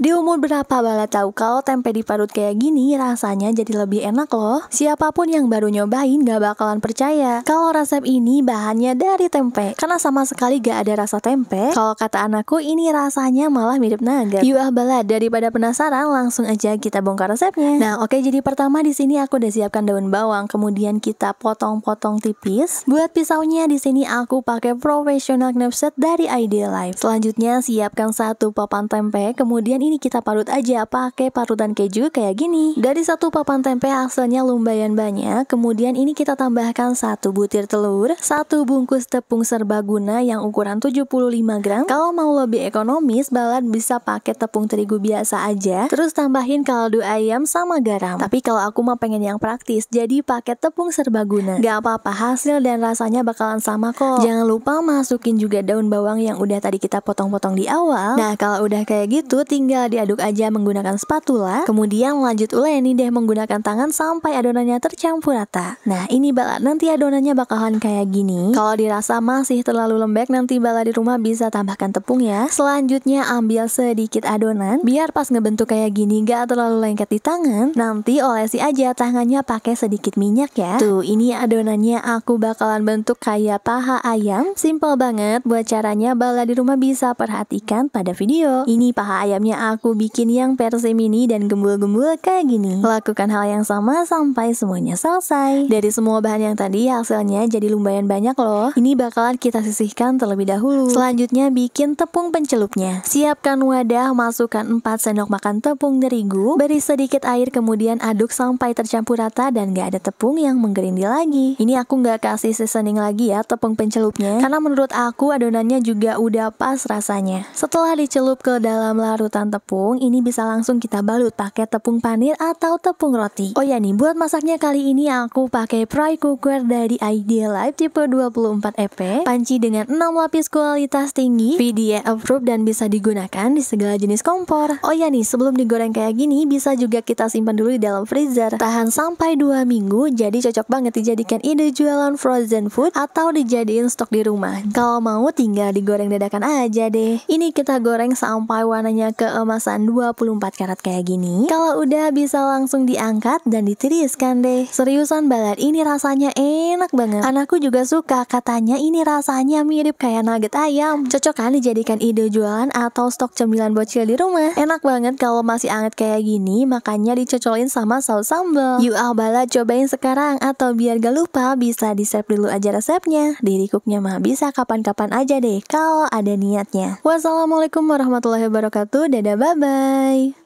Di umur berapa Bala tahu kalau tempe diparut kayak gini rasanya jadi lebih enak loh. Siapapun yang baru nyobain gak bakalan percaya kalau resep ini bahannya dari tempe. Karena sama sekali gak ada rasa tempe, kalau kata anakku ini rasanya malah mirip naga. Yuk ah Bala, daripada penasaran langsung aja kita bongkar resepnya. Nah oke jadi pertama di sini aku udah siapkan daun bawang, kemudian kita potong-potong tipis. Buat pisaunya di sini aku pakai professional set dari Ideal Life. Selanjutnya siapkan satu papan tempe, kemudian ini kita parut aja pakai parutan keju kayak gini. Dari satu papan tempe hasilnya lumayan banyak, kemudian ini kita tambahkan satu butir telur, satu bungkus tepung serbaguna yang ukuran 75 gram. Kalau mau lebih ekonomis, balan bisa pakai tepung terigu biasa aja, terus tambahin kaldu ayam sama garam. Tapi kalau aku mau pengen yang praktis, jadi pakai tepung serbaguna. Gak apa-apa, hasil dan rasanya bakalan sama kok. Jangan lupa masukin juga daun bawang yang udah tadi kita potong-potong di awal. Nah, kalau udah kayak gitu, tinggal tinggal diaduk aja menggunakan spatula, kemudian lanjut uleni deh menggunakan tangan sampai adonannya tercampur rata. Nah, ini bala nanti adonannya bakalan kayak gini. Kalau dirasa masih terlalu lembek, nanti bala di rumah bisa tambahkan tepung ya. Selanjutnya ambil sedikit adonan, biar pas ngebentuk kayak gini gak terlalu lengket di tangan. Nanti olesi aja tangannya pakai sedikit minyak ya. Tuh, ini adonannya aku bakalan bentuk kayak paha ayam. Simple banget buat caranya bala di rumah bisa perhatikan pada video. Ini paha ayamnya aku bikin yang versi mini dan gembul-gembul kayak gini. Lakukan hal yang sama sampai semuanya selesai. Dari semua bahan yang tadi, hasilnya jadi lumayan banyak loh. Ini bakalan kita sisihkan terlebih dahulu. Selanjutnya bikin tepung pencelupnya. Siapkan wadah, masukkan 4 sendok makan tepung terigu, beri sedikit air kemudian aduk sampai tercampur rata dan gak ada tepung yang menggerindil lagi. Ini aku gak kasih seasoning lagi ya tepung pencelupnya, karena menurut aku adonannya juga udah pas rasanya. Setelah dicelup ke dalam larutan tepung, ini bisa langsung kita balut pakai tepung panir atau tepung roti. Oh ya nih, buat masaknya kali ini aku pakai fry cooker dari idealife Life tipe 24 EP, e panci dengan 6 lapis kualitas tinggi, VDA approved dan bisa digunakan di segala jenis kompor. Oh ya nih, sebelum digoreng kayak gini, bisa juga kita simpan dulu di dalam freezer. Tahan sampai 2 minggu, jadi cocok banget dijadikan ide jualan frozen food atau dijadiin stok di rumah. Kalau mau tinggal digoreng dadakan aja deh. Ini kita goreng sampai warnanya ke kemasan 24 karat kayak gini, kalau udah bisa langsung diangkat dan ditiriskan deh. Seriusan balat ini rasanya enak banget. Anakku juga suka, katanya ini rasanya mirip kayak nugget ayam. Cocok kan dijadikan ide jualan atau stok cemilan bocil di rumah. Enak banget kalau masih anget kayak gini, makanya dicocolin sama saus sambal. Yuk ah balat cobain sekarang atau biar gak lupa bisa di save dulu aja resepnya. Di recooknya mah bisa kapan-kapan aja deh kalau ada niatnya. Wassalamualaikum warahmatullahi wabarakatuh. Dadah Dadah, bye-bye.